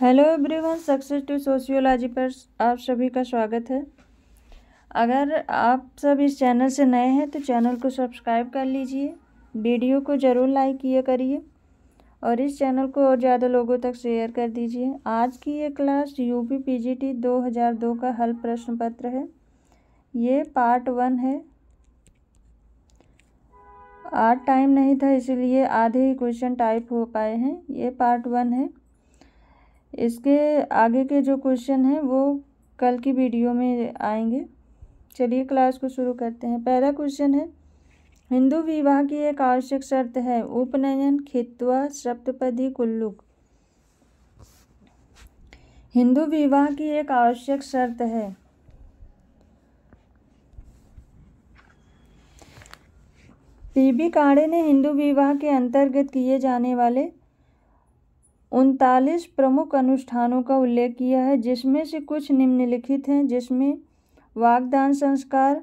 hello everyone success to sociology पर आप सभी का स्वागत है अगर आप सब इस चैनल से नए हैं तो चैनल को सब्सक्राइब कर लीजिए वीडियो को ज़रूर लाइक किया करिए और इस चैनल को और ज़्यादा लोगों तक शेयर कर दीजिए आज की ये क्लास यूपी पीजीटी 2002 का हल प्रश्न पत्र है ये पार्ट वन है आज टाइम नहीं था इसलिए आधे ही क्वेश्चन टाइप हो पाए हैं ये पार्ट वन है इसके आगे के जो क्वेश्चन हैं वो कल की वीडियो में आएंगे चलिए क्लास को शुरू करते हैं पहला क्वेश्चन है हिंदू विवाह की एक आवश्यक शर्त है उपनयन खित्वा सप्तपदी कुल्लुक हिंदू विवाह की एक आवश्यक शर्त है पीबी काड़े ने हिंदू विवाह के अंतर्गत किए जाने वाले उनतालीस प्रमुख अनुष्ठानों का उल्लेख किया है जिसमें से कुछ निम्नलिखित हैं जिसमें वाग्दान संस्कार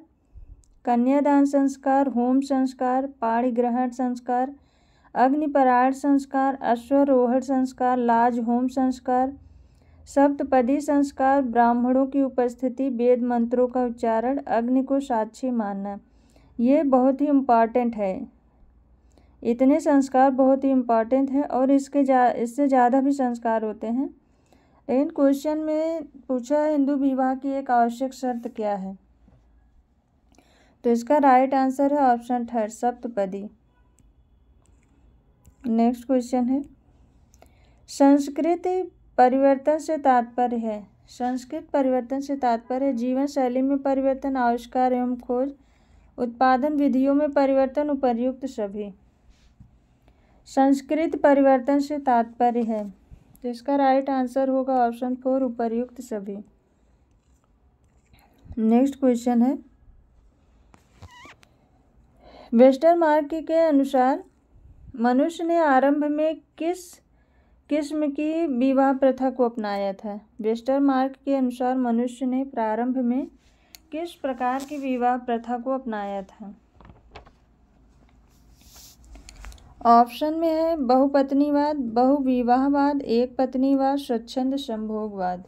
कन्यादान संस्कार होम संस्कार पाणिग्रहण संस्कार अग्निपरायण संस्कार अश्वरोहण संस्कार लाज होम संस्कार सप्तपदी संस्कार ब्राह्मणों की उपस्थिति वेद मंत्रों का उच्चारण अग्नि को साक्षी मानना ये बहुत ही इम्पॉर्टेंट है इतने संस्कार बहुत ही इम्पॉर्टेंट हैं और इसके जा इससे ज़्यादा भी संस्कार होते हैं लेकिन क्वेश्चन में पूछा है हिंदू विवाह की एक आवश्यक शर्त क्या है तो इसका राइट आंसर है ऑप्शन थर्ड सप्तपदी नेक्स्ट क्वेश्चन है संस्कृति परिवर्तन से तात्पर्य है संस्कृत परिवर्तन से तात्पर्य जीवन शैली में परिवर्तन आविष्कार एवं खोज उत्पादन विधियों में परिवर्तन उपर्युक्त सभी संस्कृत परिवर्तन से तात्पर्य है इसका राइट आंसर होगा ऑप्शन फोर उपरयुक्त सभी नेक्स्ट क्वेश्चन है वेस्टर्न मार्क के अनुसार मनुष्य ने आरंभ में किस किस्म की विवाह प्रथा को अपनाया था वेस्टर्न मार्क के अनुसार मनुष्य ने प्रारंभ में किस प्रकार की विवाह प्रथा को अपनाया था ऑप्शन में है बहुपत्नीवाद बहुविवाहवाद एक पत्नीवाद स्वच्छंद संभोगवाद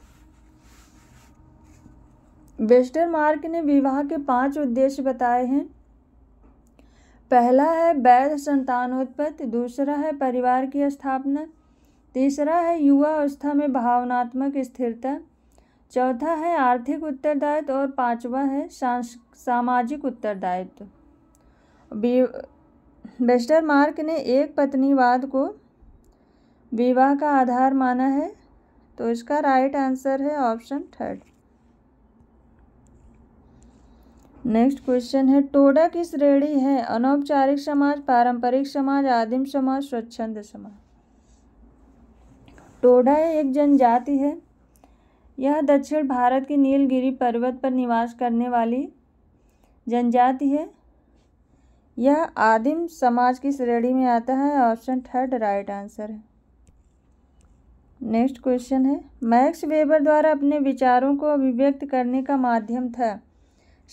मार्क ने विवाह के पांच उद्देश्य बताए हैं पहला है वैध संतानोत्पत्ति दूसरा है परिवार की स्थापना तीसरा है युवा अवस्था में भावनात्मक स्थिरता चौथा है आर्थिक उत्तरदायित्व और पांचवा है सामाजिक उत्तरदायित्व बेस्टर मार्क ने एक पत्नीवाद को विवाह का आधार माना है तो इसका राइट आंसर है ऑप्शन थर्ड नेक्स्ट क्वेश्चन है टोडा की श्रेणी है अनौपचारिक समाज पारंपरिक समाज आदिम समाज स्वच्छंद समाज टोडा एक जनजाति है यह दक्षिण भारत के नीलगिरी पर्वत पर निवास करने वाली जनजाति है यह आदिम समाज की श्रेणी में आता है ऑप्शन थर्ड राइट आंसर है नेक्स्ट क्वेश्चन है मैक्स वेबर द्वारा अपने विचारों को अभिव्यक्त करने का माध्यम था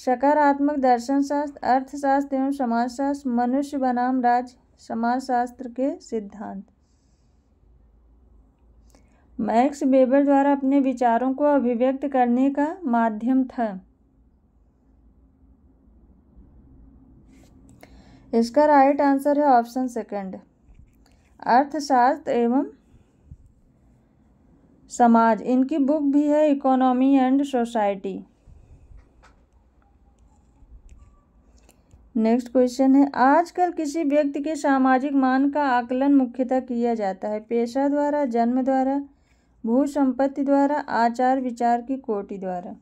सकारात्मक दर्शन शास्त्र अर्थशास्त्र एवं समाजशास्त्र मनुष्य बनाम राज समाजशास्त्र के सिद्धांत मैक्स वेबर द्वारा अपने विचारों को अभिव्यक्त करने का माध्यम था इसका राइट आंसर है ऑप्शन सेकंड अर्थशास्त्र एवं समाज इनकी बुक भी है economy and society next question है आजकल किसी व्यक्ति के सामाजिक मान का आकलन मुख्यतः किया जाता है पेशा द्वारा जन्म द्वारा भू संपत्ति द्वारा आचार विचार की कोटि द्वारा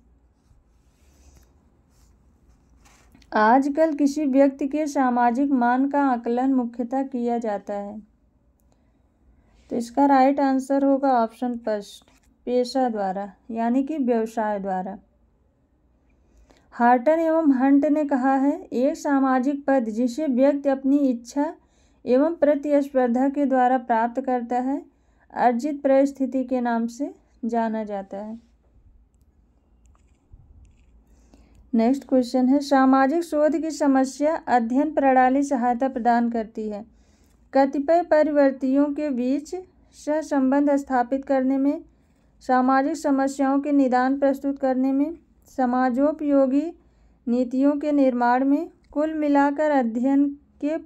आजकल किसी व्यक्ति के सामाजिक मान का आकलन मुख्यतः किया जाता है तो इसका राइट आंसर होगा ऑप्शन फर्स्ट पेशा द्वारा यानी कि व्यवसाय द्वारा हार्टन एवं हंट ने कहा है एक सामाजिक पद जिसे व्यक्ति अपनी इच्छा एवं प्रतिस्पर्धा के द्वारा प्राप्त करता है अर्जित परिस्थिति के नाम से जाना जाता है नेक्स्ट क्वेश्चन है सामाजिक शोध की समस्या अध्ययन प्रणाली सहायता प्रदान करती है कतिपय परिवर्तियों के बीच सहसंबंध स्थापित करने में सामाजिक समस्याओं के निदान प्रस्तुत करने में समाजोपयोगी नीतियों के निर्माण में कुल मिलाकर अध्ययन के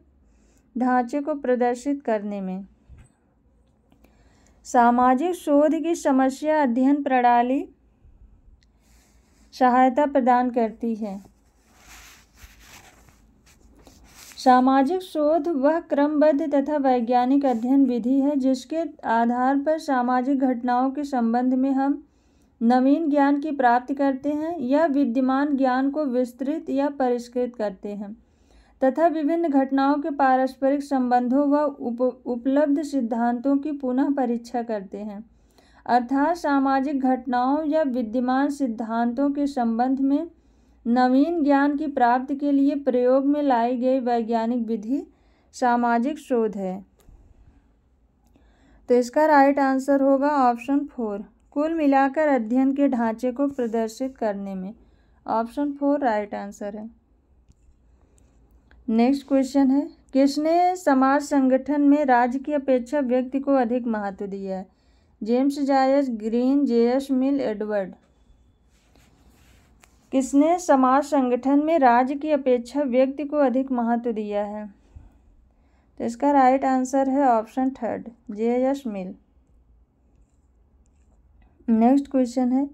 ढांचे को प्रदर्शित करने में सामाजिक शोध की समस्या अध्ययन प्रणाली सहायता प्रदान करती है सामाजिक शोध वह क्रमबद्ध तथा वैज्ञानिक अध्ययन विधि है जिसके आधार पर सामाजिक घटनाओं के संबंध में हम नवीन ज्ञान की प्राप्ति करते हैं या विद्यमान ज्ञान को विस्तृत या परिष्कृत करते हैं तथा विभिन्न घटनाओं के पारस्परिक संबंधों व उप उपलब्ध सिद्धांतों की पुनः परीक्षा करते हैं अर्थात सामाजिक घटनाओं या विद्यमान सिद्धांतों के संबंध में नवीन ज्ञान की प्राप्ति के लिए प्रयोग में लाई गई वैज्ञानिक विधि सामाजिक शोध है तो इसका राइट आंसर होगा ऑप्शन फोर कुल मिलाकर अध्ययन के ढांचे को प्रदर्शित करने में ऑप्शन फोर राइट आंसर है नेक्स्ट क्वेश्चन है किसने समाज संगठन में राज्य की अपेक्षा व्यक्ति को अधिक महत्व दिया है जेम्स जायस ग्रीन जेयस मिल एडवर्ड किसने समाज संगठन में राज्य की अपेक्षा व्यक्ति को अधिक महत्व दिया है तो इसका राइट आंसर है option third J S Mill next question है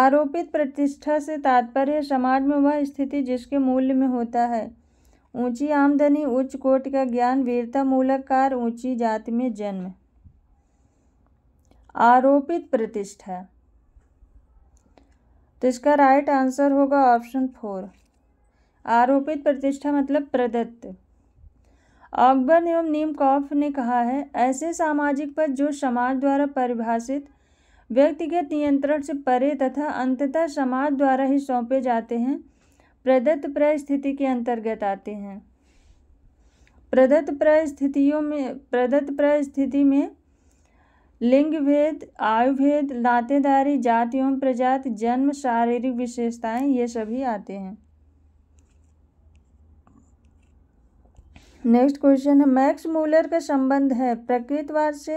आरोपित प्रतिष्ठा से तात्पर्य समाज में वह स्थिति जिसके मूल्य में होता है ऊंची आमदनी उच्च कोट का ज्ञान वीरता मूलक कार ऊंची जाति में जन्म आरोपित प्रतिष्ठा तो इसका राइट आंसर होगा ऑप्शन फोर आरोपित प्रतिष्ठा मतलब प्रदत्त ऑकबर एवं नीम कौफ ने कहा है ऐसे सामाजिक पद जो समाज द्वारा परिभाषित व्यक्तिगत नियंत्रण से परे तथा अंततः समाज द्वारा ही सौंपे जाते हैं प्रदत्त परिस्थिति के अंतर्गत आते हैं प्रदत्त परिस्थितियों में प्रदत्त परिस्थिति में लिंग भेद आयु भेद नातेदारी जाति एवं प्रजाति जन्म शारीरिक विशेषताएं ये सभी आते हैं नेक्स्ट क्वेश्चन है मैक्स मूलर का संबंध है प्रकृतवाद से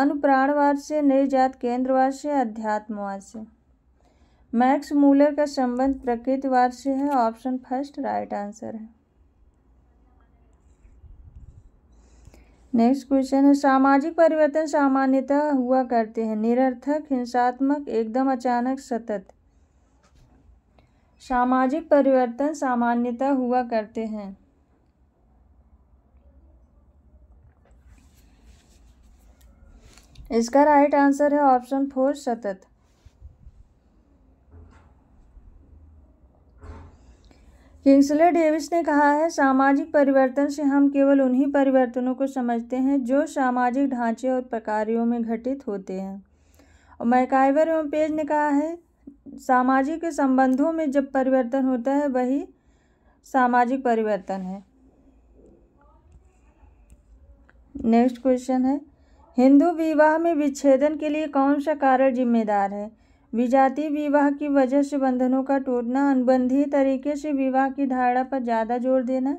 अनुप्राणवाद से निर्जात केंद्रवाद से अध्यात्मवाद से मैक्स मूलर का संबंध प्रकृतवाद से है ऑप्शन फर्स्ट राइट आंसर है नेक्स्ट क्वेश्चन है सामाजिक परिवर्तन सामान्यतः हुआ करते हैं निरर्थक हिंसात्मक एकदम अचानक सतत सामाजिक परिवर्तन सामान्यतः हुआ करते हैं इसका राइट आंसर है ऑप्शन फोर सतत किंग्सले डेविस ने कहा है सामाजिक परिवर्तन से हम केवल उन्हीं परिवर्तनों को समझते हैं जो सामाजिक ढांचे और प्रकारियों में घटित होते हैं और मैकाइवर एवं पेज ने कहा है सामाजिक संबंधों में जब परिवर्तन होता है वही सामाजिक परिवर्तन है नेक्स्ट क्वेश्चन है हिंदू विवाह में विच्छेदन के लिए कौन सा कारण जिम्मेदार है विजातीय विवाह की वजह से बंधनों का टूटना अनुबंधी तरीके से विवाह की धारणा पर ज़्यादा जोर देना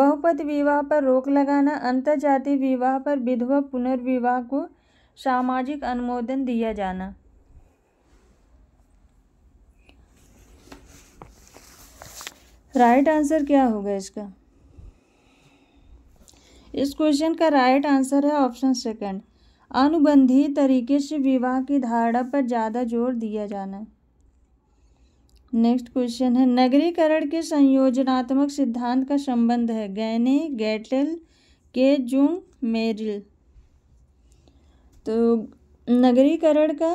बहुपत विवाह पर रोक लगाना अंतर्जातीय विवाह पर विधवा पुनर्विवाह को सामाजिक अनुमोदन दिया जाना राइट आंसर क्या होगा इसका इस क्वेश्चन का राइट आंसर है ऑप्शन सेकंड अनुबंधी तरीके से विवाह की धारणा पर ज़्यादा जोर दिया जाना नेक्स्ट क्वेश्चन है नगरीकरण के संयोजनात्मक सिद्धांत का संबंध है गैने गैटल के जुंग मेरिल तो नगरीकरण का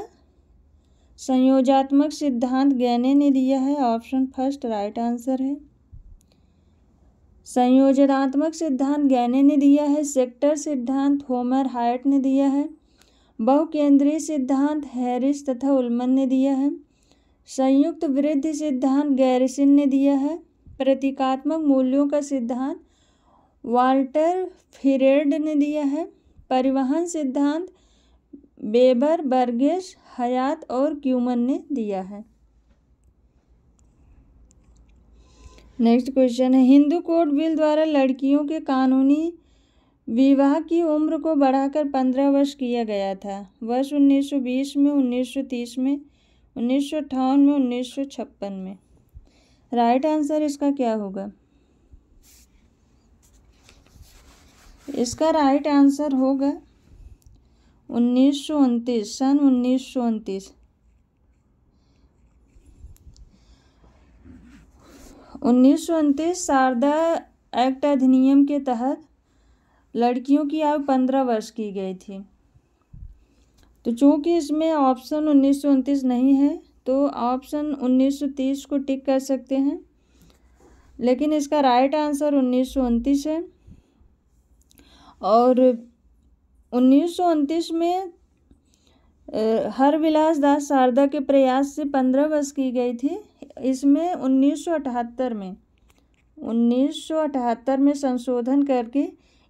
संयोजात्मक सिद्धांत गैने ने दिया है ऑप्शन फर्स्ट राइट आंसर है संयोजनात्मक सिद्धांत गैने ने दिया है सेक्टर सिद्धांत होमर हायट ने दिया है बहुकेंद्रीय सिद्धांत हैरिस तथा उल्मन ने दिया है संयुक्त वृद्धि सिद्धांत गैरिसन ने दिया है प्रतीकात्मक मूल्यों का सिद्धांत वाल्टर फिरेड ने दिया है परिवहन सिद्धांत बेबर बर्गेश हयात और क्यूमन ने दिया है नेक्स्ट क्वेश्चन है हिंदू कोर्ट बिल द्वारा लड़कियों के कानूनी विवाह की उम्र को बढ़ाकर पंद्रह वर्ष किया गया था वर्ष उन्नीस सौ बीस में उन्नीस सौ तीस में उन्नीस सौ अट्ठावन में उन्नीस सौ छप्पन में राइट आंसर इसका क्या होगा इसका राइट आंसर होगा उन्नीस सौ उनतीस सन उन्नीस सौ उनतीस उन्नीस शारदा एक्ट अधिनियम के तहत लड़कियों की आयु पंद्रह वर्ष की गई थी तो चूंकि इसमें ऑप्शन उन्नीस नहीं है तो ऑप्शन 1930 को टिक कर सकते हैं लेकिन इसका राइट आंसर उन्नीस है और उन्नीस में हर विलास दास शारदा के प्रयास से पंद्रह वर्ष की गई थी इसमें 1978 में 1978 में संशोधन करके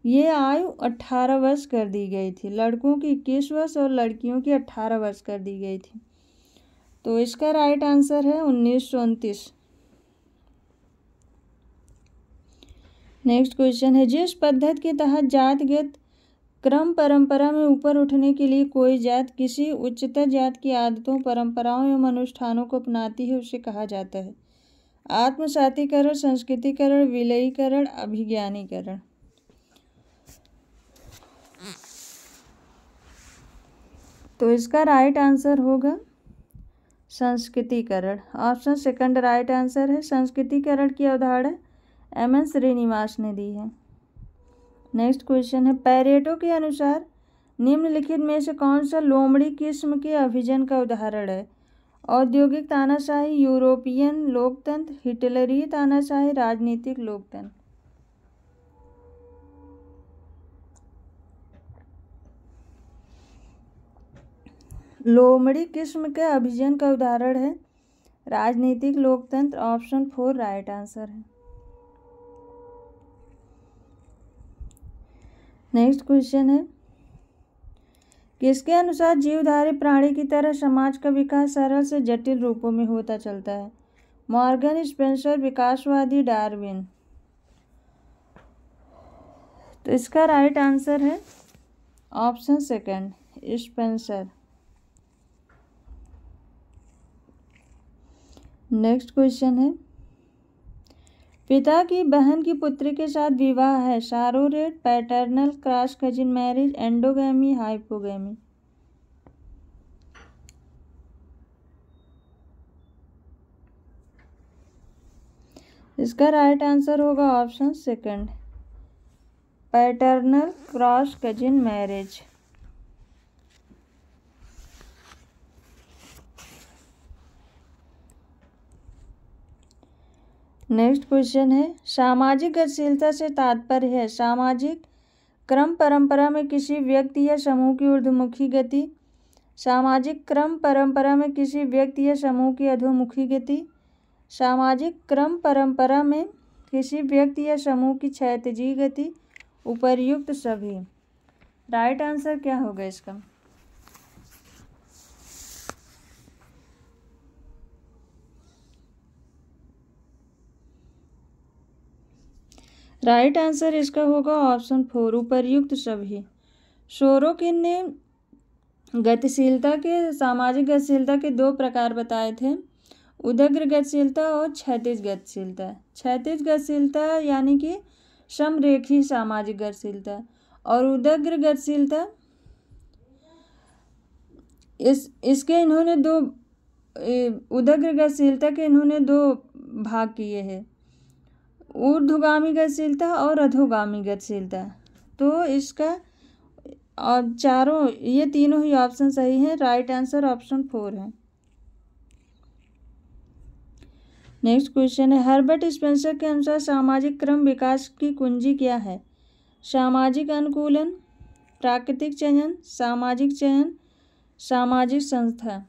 ये आयु 18 वर्ष कर दी गई थी लड़कों की इक्कीस वर्ष और लड़कियों की 18 वर्ष कर दी गई थी तो इसका राइट आंसर है उन्नीस नेक्स्ट क्वेश्चन है जिस पद्धति के तहत जातिगत क्रम परंपरा में ऊपर उठने के लिए कोई जात किसी उच्चतर जात की आदतों परंपराओं एवं अनुष्ठानों को अपनाती है उसे कहा जाता है आत्मसातीकरण संस्कृतिकरण विलयीकरण अभिज्ञानीकरण तो इसका राइट आंसर होगा संस्कृतिकरण ऑप्शन सेकंड राइट आंसर है संस्कृतिकरण की अवधारणा एम एन श्रीनिवास ने दी है नेक्स्ट क्वेश्चन है पैरेटो के अनुसार निम्नलिखित में से कौन सा लोमड़ी किस्म के अभिजन का उदाहरण है औद्योगिक तानाशाही यूरोपियन लोकतंत्र हिटलरी तानाशाही राजनीतिक लोकतंत्र लोमड़ी किस्म के अभिजन का उदाहरण है राजनीतिक लोकतंत्र ऑप्शन फोर राइट आंसर है नेक्स्ट क्वेश्चन है किसके अनुसार जीवधारी प्राणी की तरह समाज का विकास सरल से जटिल रूपों में होता चलता है मॉर्गन स्पेंसर विकासवादी डार्विन तो इसका राइट आंसर है option second Spencer next question है पिता की बहन की पुत्री के साथ विवाह है sororate paternal cross cousin marriage endogamy hypogamy इसका राइट आंसर होगा option second paternal cross cousin marriage next question है सामाजिक गतिशीलता से तात्पर्य है सामाजिक क्रम परंपरा में किसी व्यक्ति या समूह की ऊर्धमुखी गति सामाजिक क्रम परंपरा में किसी व्यक्ति या समूह की अधोमुखी गति सामाजिक क्रम परंपरा में किसी व्यक्ति या समूह की क्षेत्रजी गति उपर्युक्त सभी राइट आंसर क्या होगा इसका राइट आंसर इसका होगा ऑप्शन फोर उपरयुक्त सभी शोरोकिन ने गतिशीलता के सामाजिक गतिशीलता के दो प्रकार बताए थे उदग्र गतिशीलता और क्षतिज गतिशीलता क्षतिज गतिशीलता यानी कि समरेखी सामाजिक गतिशीलता और उदग्र गतिशीलता इस इसके इन्होंने दो उदग्र गतिशीलता के इन्होंने दो भाग किए हैं ऊर्धगामी गतिशीलता और अधोगामी गतिशीलता तो इसका और चारों ये तीनों ही ऑप्शन सही हैं राइट आंसर ऑप्शन फोर है नेक्स्ट क्वेश्चन है हर्बर्ट स्पेंसर के अनुसार सामाजिक क्रम विकास की कुंजी क्या है सामाजिक अनुकूलन प्राकृतिक चयन सामाजिक चयन सामाजिक संस्था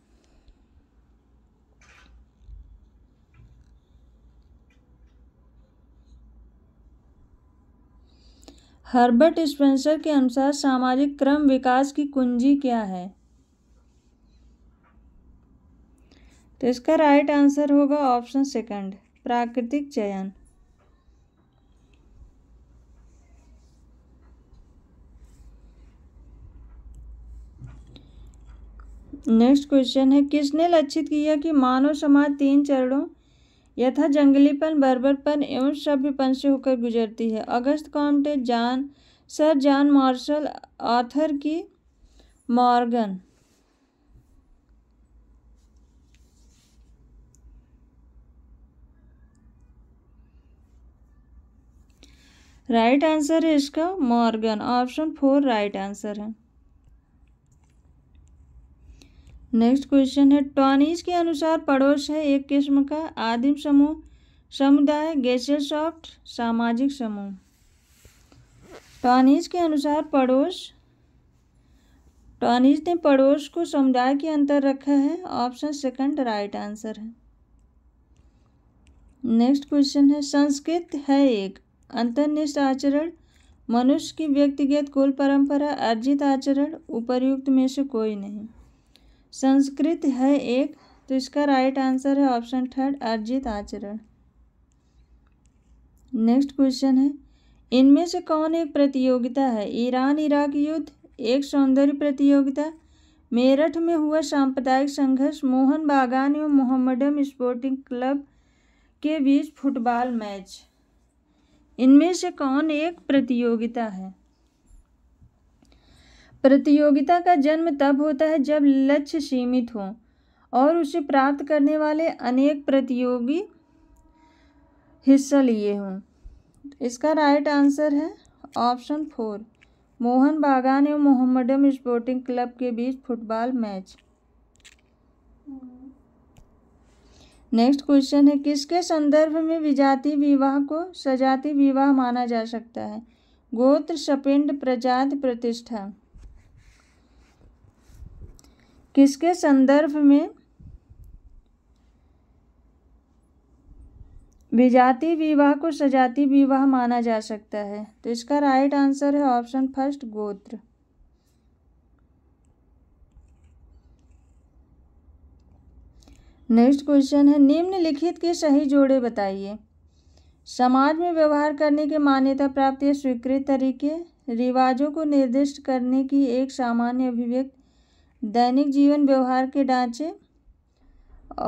हर्बर्ट स्पेंसर के अनुसार सामाजिक क्रम विकास की कुंजी क्या है तो इसका राइट आंसर होगा ऑप्शन सेकंड प्राकृतिक चयन नेक्स्ट क्वेश्चन है किसने लक्षित किया कि मानव समाज तीन चरणों यथा जंगलीपन बर्बरपन एवं सभ्यपन से होकर गुजरती है अगस्त कॉम्टे जान सर जॉन मार्शल आथर की मॉर्गन राइट आंसर है इसका Morgan option four right answer है नेक्स्ट क्वेश्चन है टॉनिज के अनुसार पड़ोस है एक किस्म का आदिम समूह समुदाय गैसियर सॉफ्ट सामाजिक समूह टॉनिज के अनुसार पड़ोस टॉनिज ने पड़ोस को समुदाय के अंतर रखा है ऑप्शन सेकंड राइट आंसर है नेक्स्ट क्वेश्चन है संस्कृत है एक अंतर्निष्ठ आचरण मनुष्य की व्यक्तिगत कुल परंपरा अर्जित आचरण उपर्युक्त में से कोई नहीं संस्कृत है एक तो इसका राइट आंसर है ऑप्शन थर्ड अर्जित आचरण नेक्स्ट क्वेश्चन है इनमें से कौन एक प्रतियोगिता है ईरान इराक युद्ध एक सौंदर्य प्रतियोगिता मेरठ में हुआ सांप्रदायिक संघर्ष मोहन बागान एवं मोहम्मडम स्पोर्टिंग क्लब के बीच फुटबॉल मैच इनमें से कौन एक प्रतियोगिता है प्रतियोगिता का जन्म तब होता है जब लक्ष्य सीमित हो और उसे प्राप्त करने वाले अनेक प्रतियोगी हिस्सा लिए हों इसका राइट आंसर है ऑप्शन फोर मोहन बागान एवं मोहम्मडम स्पोर्टिंग क्लब के बीच फुटबॉल मैच नेक्स्ट क्वेश्चन है किसके संदर्भ में विजाति विवाह को सजाति विवाह माना जा सकता है गोत्र सपिंड प्रजात प्रतिष्ठा किसके संदर्भ में विजाति विवाह को सजाति विवाह माना जा सकता है तो इसका राइट आंसर है ऑप्शन फर्स्ट गोत्र नेक्स्ट क्वेश्चन है निम्नलिखित के सही जोड़े बताइए समाज में व्यवहार करने के मान्यता प्राप्त या स्वीकृत तरीके रिवाजों को निर्दिष्ट करने की एक सामान्य अभिव्यक्त दैनिक जीवन व्यवहार के ढांचे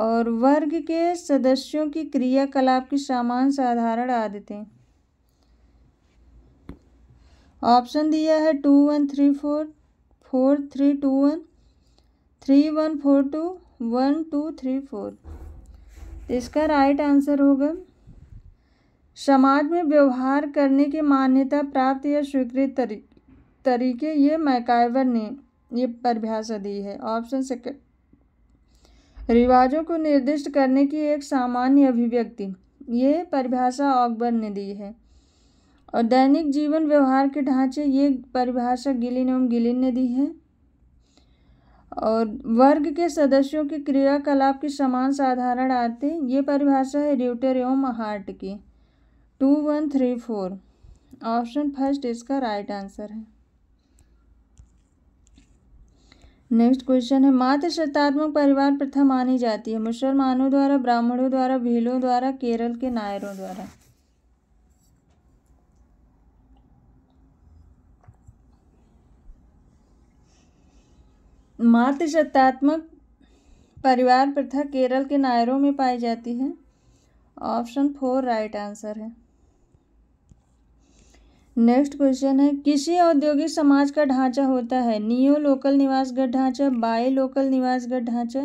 और वर्ग के सदस्यों की क्रियाकलाप की सामान्य साधारण आदतें ऑप्शन दिया है two one three four four three two one three one four two one two three four इसका राइट आंसर होगा समाज में व्यवहार करने के मान्यता प्राप्त या स्वीकृत तरी, तरीके ये मैकाइवर ने ये परिभाषा दी है ऑप्शन सेकंड रिवाजों को निर्दिष्ट करने की एक सामान्य अभिव्यक्ति ये परिभाषा ऑकबर ने दी है और दैनिक जीवन व्यवहार के ढांचे ये परिभाषा गिलिन एवं गिलिन ने दी है और वर्ग के सदस्यों के क्रियाकलाप की समान साधारण आते ये परिभाषा है रिटर एवं हार्ट की two one three four option first इसका राइट आंसर है नेक्स्ट क्वेश्चन है मातृसत्तात्मक परिवार प्रथा मानी जाती है मुसलमानों द्वारा ब्राह्मणों द्वारा भीलों द्वारा केरल के नायरों द्वारा मातृशत्तात्मक परिवार प्रथा केरल के नायरों में पाई जाती है ऑप्शन फोर राइट आंसर है नेक्स्ट क्वेश्चन है किसी औद्योगिक समाज का ढांचा होता है नियो लोकल निवासगढ़ ढांचा बाय लोकल निवासगढ़ ढांचा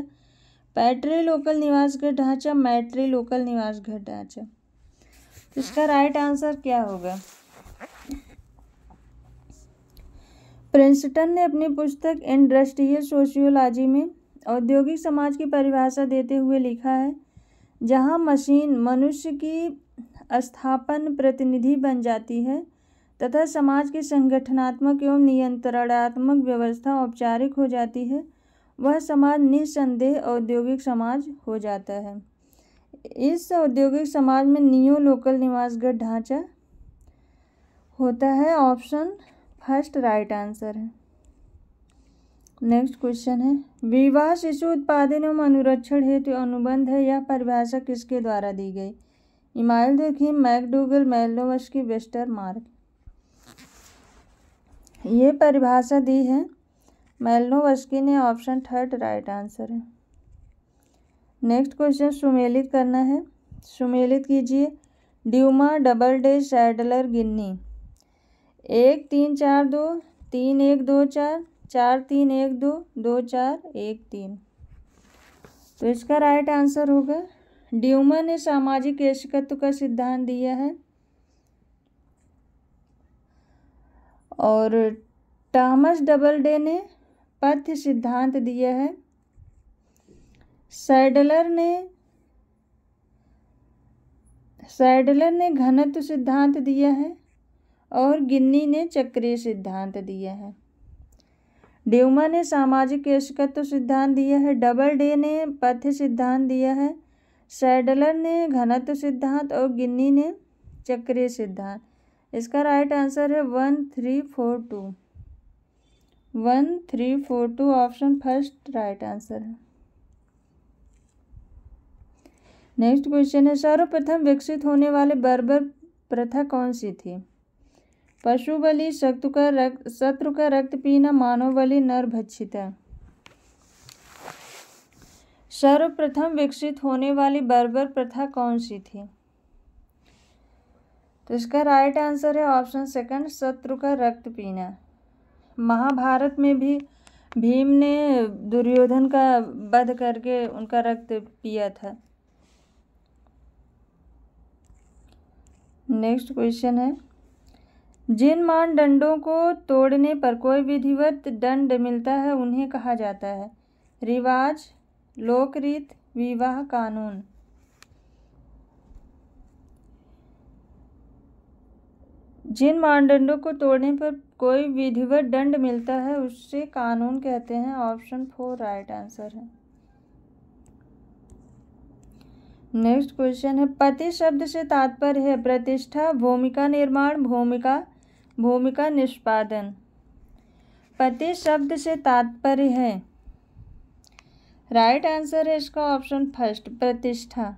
पैट्री लोकल निवासगढ़ ढांचा मैट्री लोकल निवासगढ़ ढांचा तो इसका राइट आंसर क्या होगा प्रिंसटन ने अपनी पुस्तक इंडस्ट्रियल सोशियोलॉजी में औद्योगिक समाज की परिभाषा देते हुए लिखा है जहाँ मशीन मनुष्य की स्थापन प्रतिनिधि बन जाती है तथा समाज की संगठनात्मक एवं नियंत्रणात्मक व्यवस्था औपचारिक हो जाती है वह समाज निस्संदेह औद्योगिक समाज हो जाता है इस औद्योगिक समाज में नियो लोकल निवासगढ़ ढांचा होता है ऑप्शन फर्स्ट राइट आंसर है नेक्स्ट क्वेश्चन है विवाह शिशु उत्पादन एवं अनुरक्षण हेतु तो अनुबंध है यह परिभाषा किसके द्वारा दी गई इमाइल देखिए मैकडूगल मेलोवश की वेस्टर मार्क ये परिभाषा दी है मेलनोवस्की ने ऑप्शन थर्ड राइट आंसर है नेक्स्ट क्वेश्चन सुमेलित करना है सुमेलित कीजिए ड्यूमा डबल डे सैडलर गिन्नी एक तीन चार दो तीन एक दो चार चार तीन एक दो दो चार एक तीन तो इसका राइट आंसर होगा ड्यूमा ने सामाजिक एकत्व का सिद्धांत दिया है और टॉमस डे ने पथ्य सिद्धांत दिया है सैडलर ने सैडलर ने घनत्व सिद्धांत दिया है और गिन्नी ने चक्रीय सिद्धांत दिया है ड्यूमा ने सामाजिक यशकत्व सिद्धांत दिया है डबल डे ने पथ्य सिद्धांत दिया है सैडलर ने घनत्व सिद्धांत और गिन्नी ने चक्रीय सिद्धांत इसका राइट आंसर है one three four two one three four two option first right answer है नेक्स्ट क्वेश्चन है सर्वप्रथम विकसित होने वाले बर्बर प्रथा कौन सी थी पशु बलि शत्रु का रक्त शत्रु का रक्त पीना मानव बलि भक्षित सर्वप्रथम विकसित होने वाली बर्बर प्रथा कौन सी थी तो इसका राइट आंसर है ऑप्शन सेकंड शत्रु का रक्त पीना महाभारत में भी भीम ने दुर्योधन का वध करके उनका रक्त पिया था नेक्स्ट क्वेश्चन है जिन मानदंडों को तोड़ने पर कोई विधिवत दंड मिलता है उन्हें कहा जाता है रिवाज लोकरीत विवाह कानून जिन मानदंडों को तोड़ने पर कोई विधिवत दंड मिलता है उससे कानून कहते हैं ऑप्शन फोर राइट आंसर है नेक्स्ट क्वेश्चन है पति शब्द से तात्पर्य है प्रतिष्ठा भूमिका निर्माण भूमिका भूमिका निष्पादन पति शब्द से तात्पर्य है राइट आंसर है इसका ऑप्शन फर्स्ट प्रतिष्ठा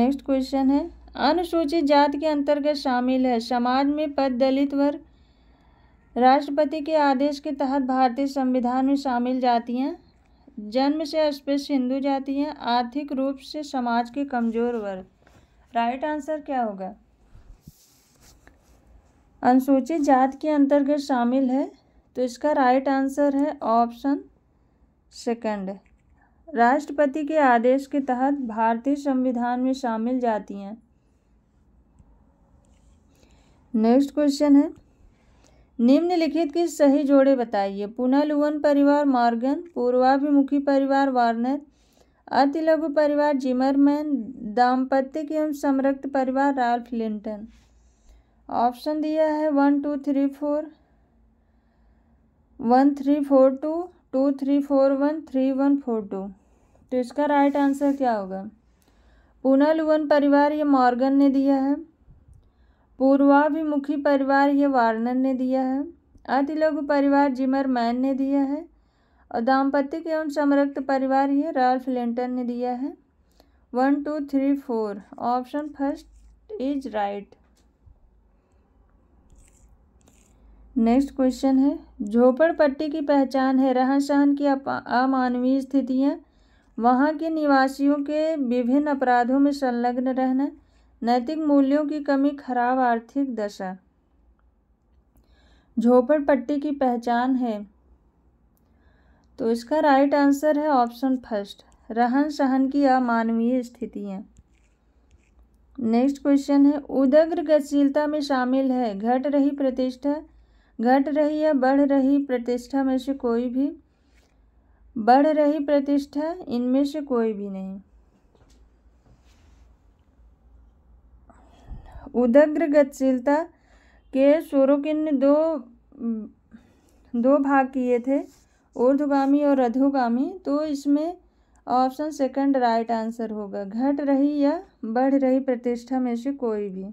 नेक्स्ट क्वेश्चन है अनुसूचित जाति के अंतर्गत शामिल है समाज में पद दलित वर्ग राष्ट्रपति के आदेश के तहत भारतीय संविधान में शामिल जातियाँ जन्म से अस्पृश्य हिंदू जातियाँ आर्थिक रूप से समाज के कमजोर वर्ग राइट आंसर क्या होगा अनुसूचित जाति के अंतर्गत शामिल है तो इसका राइट आंसर है ऑप्शन सेकंड राष्ट्रपति के आदेश के तहत भारतीय संविधान में शामिल जातियाँ नेक्स्ट क्वेश्चन है निम्नलिखित के सही जोड़े बताइए पुनलुवन परिवार मॉर्गन पूर्वाभिमुखी परिवार वार्नर अति लघु परिवार जिमरमैन दाम्पत्य एवं समरक्त परिवार राल्फ लिंटन ऑप्शन दिया है one two three four one three four two two three four one three one four two तो इसका राइट आंसर क्या होगा पुनलुवन परिवार ये मॉर्गन ने दिया है पूर्वाभिमुखी परिवार ये वार्नर ने दिया है अतिलघु परिवार जिमर मैन ने दिया है और दाम्पत्य एवं समरक्त परिवार ये रॉल्फ लेंटन ने दिया है one two three four option first is right next question है झोपड़पट्टी की पहचान है रहन सहन की अमानवीय स्थितियाँ वहाँ के निवासियों के विभिन्न अपराधों में संलग्न रहना नैतिक मूल्यों की कमी खराब आर्थिक दशा झोपड़पट्टी की पहचान है तो इसका राइट आंसर है ऑप्शन फर्स्ट रहन सहन की अमानवीय स्थितियाँ नेक्स्ट क्वेश्चन है उदग्र गतिशीलता में शामिल है घट रही प्रतिष्ठा घट रही या बढ़ रही प्रतिष्ठा में से कोई भी बढ़ रही प्रतिष्ठा इनमें से कोई भी नहीं उदग्र गतिशीलता के स्वरोकिन दो दो भाग किए थे ऊर्धगामी और अधोगामी तो इसमें ऑप्शन सेकंड राइट आंसर होगा घट रही या बढ़ रही प्रतिष्ठा में से कोई भी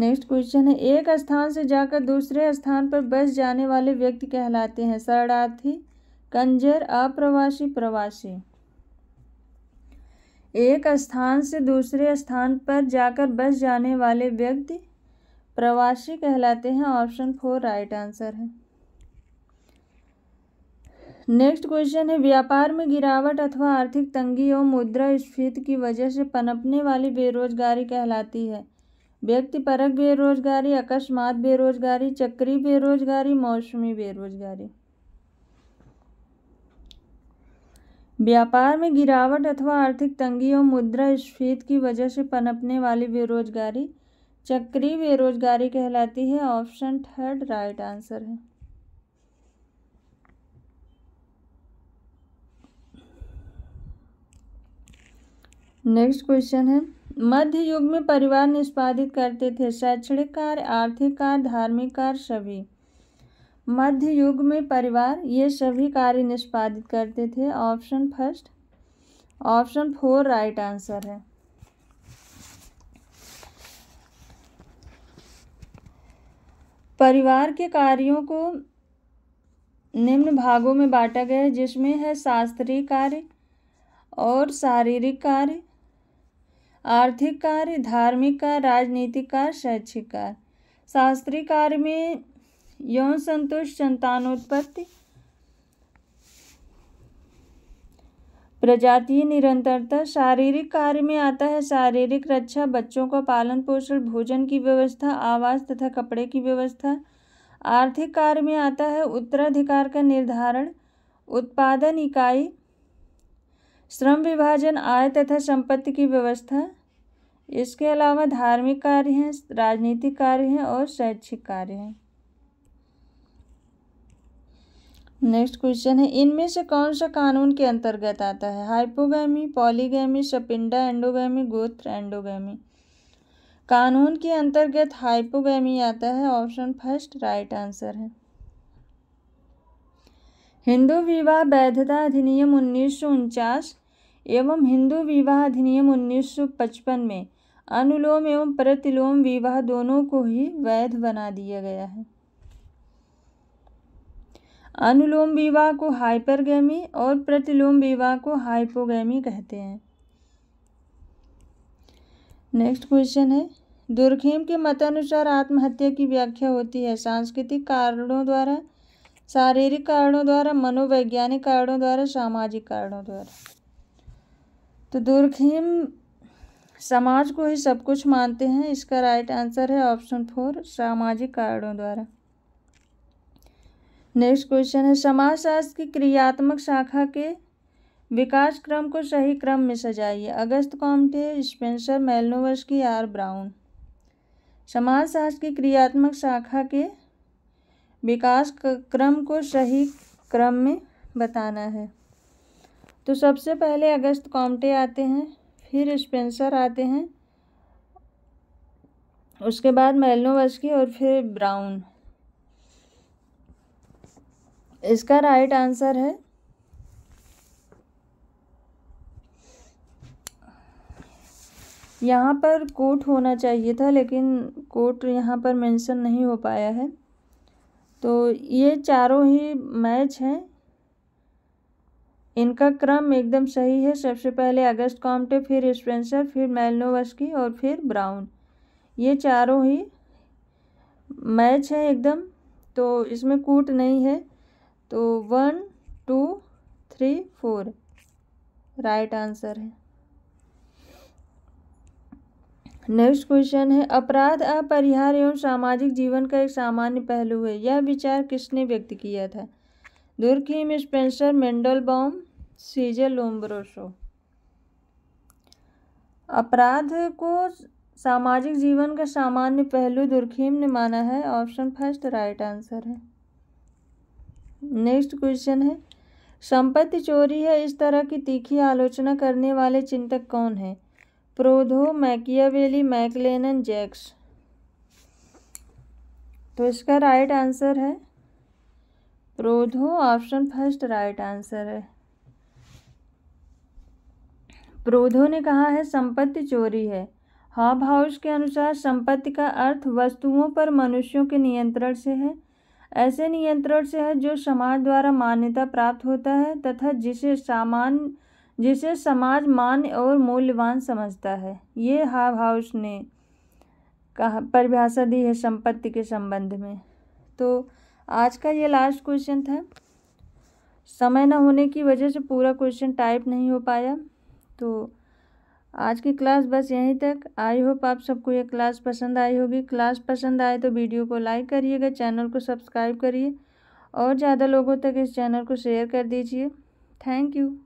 नेक्स्ट क्वेश्चन है एक स्थान से जाकर दूसरे स्थान पर बस जाने वाले व्यक्ति कहलाते हैं शरणार्थी कंजर अप्रवासी प्रवासी एक स्थान से दूसरे स्थान पर जाकर बस जाने वाले व्यक्ति प्रवासी कहलाते हैं ऑप्शन फोर राइट आंसर है नेक्स्ट क्वेश्चन है व्यापार में गिरावट अथवा आर्थिक तंगी और मुद्रा स्फीति की वजह से पनपने वाली बेरोजगारी कहलाती है व्यक्ति परक बेरोजगारी अकस्मात बेरोजगारी चक्री बेरोजगारी मौसमी बेरोजगारी व्यापार में गिरावट अथवा आर्थिक तंगी और मुद्रा मुद्रास्फीति की वजह से पनपने वाली बेरोजगारी चक्रीय बेरोजगारी कहलाती है ऑप्शन थर्ड राइट आंसर है नेक्स्ट क्वेश्चन है मध्य युग में परिवार निष्पादित करते थे शैक्षणिक कार्य आर्थिक कार्य धार्मिक कार्य सभी मध्य युग में परिवार ये सभी कार्य निष्पादित करते थे option first option four right answer है परिवार के कार्यों को निम्न भागों में बांटा गया है जिसमें है शास्त्रीय कार्य और शारीरिक कार्य आर्थिक कार्य धार्मिक कार्य राजनीतिक कार्य शैक्षिक कार्य शास्त्रीय कार्य में यौन संतोष संतानोत्पत्ति प्रजातीय निरंतरता शारीरिक कार्य में आता है शारीरिक रक्षा बच्चों का पालन पोषण भोजन की व्यवस्था आवास तथा कपड़े की व्यवस्था आर्थिक कार्य में आता है उत्तराधिकार का निर्धारण उत्पादन इकाई श्रम विभाजन आय तथा संपत्ति की व्यवस्था इसके अलावा धार्मिक कार्य हैं राजनीतिक कार्य हैं और शैक्षिक कार्य हैं नेक्स्ट क्वेश्चन है इनमें से कौन सा कानून के अंतर्गत आता है हाइपोगैमी पॉलीगैमी सपिंडा एंडोगैमी गोत्र एंडोगैमी कानून के अंतर्गत हाइपोगैमी आता है ऑप्शन फर्स्ट राइट आंसर है हिंदू विवाह वैधता अधिनियम उन्नीस एवं हिंदू विवाह अधिनियम 1955 में अनुलोम एवं प्रतिलोम विवाह दोनों को ही वैध बना दिया गया है अनुलोम विवाह को हाइपरगैमी और प्रतिलोम विवाह को हाइपोगैमी कहते हैं नेक्स्ट क्वेश्चन है दुर्खेम के मतानुसार आत्महत्या की व्याख्या होती है सांस्कृतिक कारणों द्वारा शारीरिक कारणों द्वारा मनोवैज्ञानिक कारणों द्वारा सामाजिक कारणों द्वारा तो दुर्खेम समाज को ही सब कुछ मानते हैं इसका राइट आंसर है ऑप्शन फोर सामाजिक कारणों द्वारा नेक्स्ट क्वेश्चन है समाजशास्त्र की क्रियात्मक शाखा के विकास क्रम को सही क्रम में सजाइए अगस्त कॉम्टे स्पेंसर की आर ब्राउन समाजशास्त्र की क्रियात्मक शाखा के विकास क्रम को सही क्रम में बताना है तो सबसे पहले अगस्त कॉम्टे आते हैं फिर स्पेंसर आते हैं उसके बाद की और फिर ब्राउन इसका राइट आंसर है यहाँ पर कोट होना चाहिए था लेकिन कोट यहाँ पर मेंशन नहीं हो पाया है तो ये चारों ही मैच हैं इनका क्रम एकदम सही है सबसे पहले अगस्त कॉम्टे फिर स्पेंसर फिर मेलनोवस्की और फिर ब्राउन ये चारों ही मैच है एकदम तो इसमें कूट नहीं है तो one two three four right answer है नेक्स्ट क्वेश्चन है अपराध अपरिहार एवं सामाजिक जीवन का एक सामान्य पहलू है यह विचार किसने व्यक्त किया था दुर्खीम स्पेंसर मेंडलबॉम सीजल लोम्ब्रोसो अपराध को सामाजिक जीवन का सामान्य पहलू दुर्खीम ने माना है ऑप्शन फर्स्ट राइट आंसर है नेक्स्ट क्वेश्चन है संपत्ति चोरी है इस तरह की तीखी आलोचना करने वाले चिंतक कौन हैं प्रोधो मैकियावेली मैकलेनन जैक्स तो इसका राइट आंसर है Proudhon option first right answer है प्रोधो ने कहा है संपत्ति चोरी है हॉब हाउस के अनुसार संपत्ति का अर्थ वस्तुओं पर मनुष्यों के नियंत्रण से है ऐसे नियंत्रण से है जो समाज द्वारा मान्यता प्राप्त होता है तथा जिसे सामान जिसे समाज मान्य और मूल्यवान समझता है ये हाव हाउस ने कहा परिभाषा दी है संपत्ति के संबंध में तो आज का ये लास्ट क्वेश्चन था समय न होने की वजह से पूरा क्वेश्चन टाइप नहीं हो पाया तो आज की क्लास बस यहीं तक आई होप आप सबको ये क्लास पसंद आई होगी क्लास पसंद आए तो वीडियो को लाइक करिएगा चैनल को सब्सक्राइब करिए और ज़्यादा लोगों तक इस चैनल को शेयर कर दीजिए थैंक यू